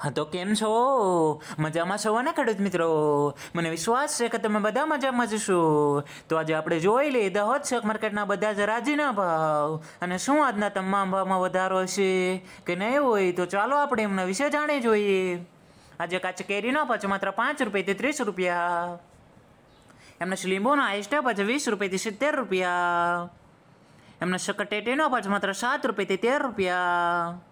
હા તો કેમ છો મજામાં છો ને ખેડૂત મિત્રો મને વિશ્વાસ છે કે તમે બધા મજામાં જશો તો આજે આપણે જોઈ લઈએ દાહોદ શેક માર્કેટના બધા જ રાજીના ભાવ અને શું આજના તમામ ભાવમાં વધારો છે કે નહીં હોય તો ચાલો આપણે એમના વિશે જાણી જોઈએ આજે કાચ કેરીનો પાછો માત્ર પાંચ રૂપિયાથી ત્રીસ રૂપિયા એમના લીંબુનો આઈસ્ટા પાછો વીસ રૂપિયાથી સિત્તેર રૂપિયા એમના શકટેટીનો પાછો માત્ર સાત રૂપિયાથી તેર રૂપિયા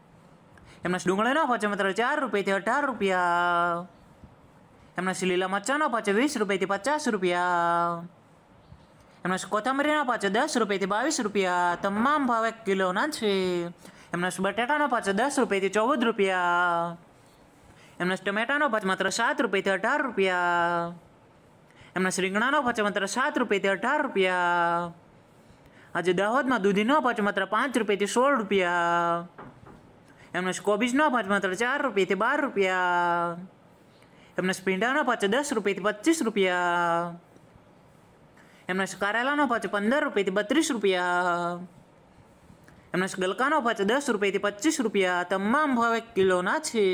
એમના ડુંગળાના ભાવ માત્ર ચાર રૂપિયાથી અઢાર રૂપિયા એમના લીલા મરચાનો ભાવ વીસ રૂપિયાથી પચાસ રૂપિયા એમના કોથમરીનો ભાવ દસ રૂપિયાથી બાવીસ રૂપિયા તમામ ભાવ એક કિલોના છે એમના બટાટાનો ભાવ દસ રૂપિયાથી ચૌદ રૂપિયા એમના ટમેટાનો ભાવ માત્ર સાત રૂપિયાથી અઢાર રૂપિયા એમના રીંગણાનો ભાવ માત્ર સાત રૂપિયાથી અઢાર રૂપિયા આજે દાહોદમાં દૂધીનો ભાવ માત્ર પાંચ રૂપિયાથી સોળ રૂપિયા એમને સ્કોબીજનો ભાચ માત્ર ચાર રૂપિયાથી બાર રૂપિયા એમના સ્પ્રિન્ટાનો ભાવ દસ રૂપિયાથી પચીસ રૂપિયા એમના કારેલાનો ભાવ પંદર રૂપિયાથી બત્રીસ રૂપિયા એમના ગલકાનો ભાવ દસ રૂપિયાથી પચીસ રૂપિયા તમામ ભાવ એક કિલોના છે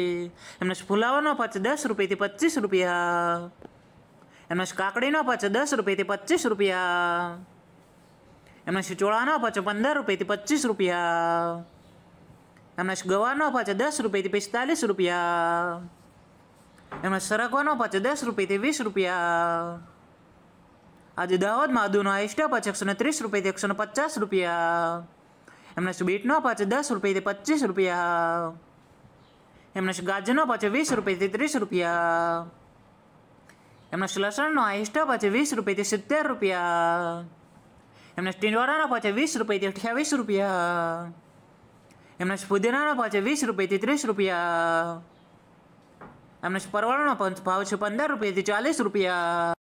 એમના ફુલાવાનો ભાવ દસ રૂપિયાથી પચીસ રૂપિયા એમના કાકડીનો ભાવ દસ રૂપિયાથી પચીસ રૂપિયા એમના ચોળાનો ભાવ પંદર રૂપિયાથી પચીસ રૂપિયા Έμενα στην Καβάνα, πατσεντά σου πει τη πίστη τάλη σου πια. Έμενα στην Σαρακόνα, πατσεντά σου πει τη βίση σου πια. Αντιντά ότ μαντούνο αίσθητο, πατσέξουν τρει σου τη πατσά τη πατσί એમના ફુદીનાનો ભાવ છે વીસ રૂપિયાથી ત્રીસ રૂપિયા એમના પરવાળાનો ભાવ છે પંદર રૂપિયાથી ચાલીસ રૂપિયા